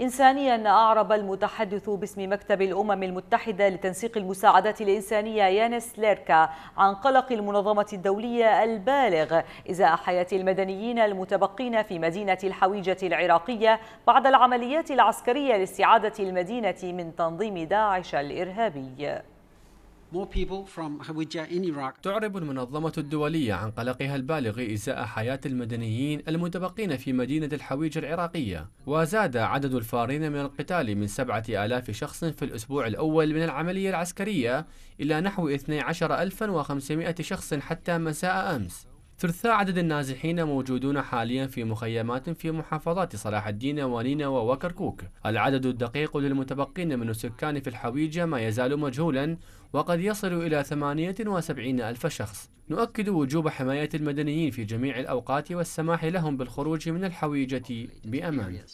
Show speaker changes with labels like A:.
A: إنسانيا أعرب المتحدث باسم مكتب الأمم المتحدة لتنسيق المساعدات الإنسانية يانس ليركا عن قلق المنظمة الدولية البالغ إزاء حياة المدنيين المتبقين في مدينة الحويجة العراقية بعد العمليات العسكرية لاستعادة المدينة من تنظيم داعش الإرهابي
B: تعرب المنظمة الدولية عن قلقها البالغ إزاء حياة المدنيين المتبقين في مدينة الحويج العراقية وزاد عدد الفارين من القتال من 7000 شخص في الأسبوع الأول من العملية العسكرية إلى نحو 12500 شخص حتى مساء أمس ثلثا عدد النازحين موجودون حاليا في مخيمات في محافظات صلاح الدين ونينا وكركوك العدد الدقيق للمتبقين من السكان في الحويجة ما يزال مجهولا وقد يصل إلى 78 ألف شخص نؤكد وجوب حماية المدنيين في جميع الأوقات والسماح لهم بالخروج من الحويجة بأمان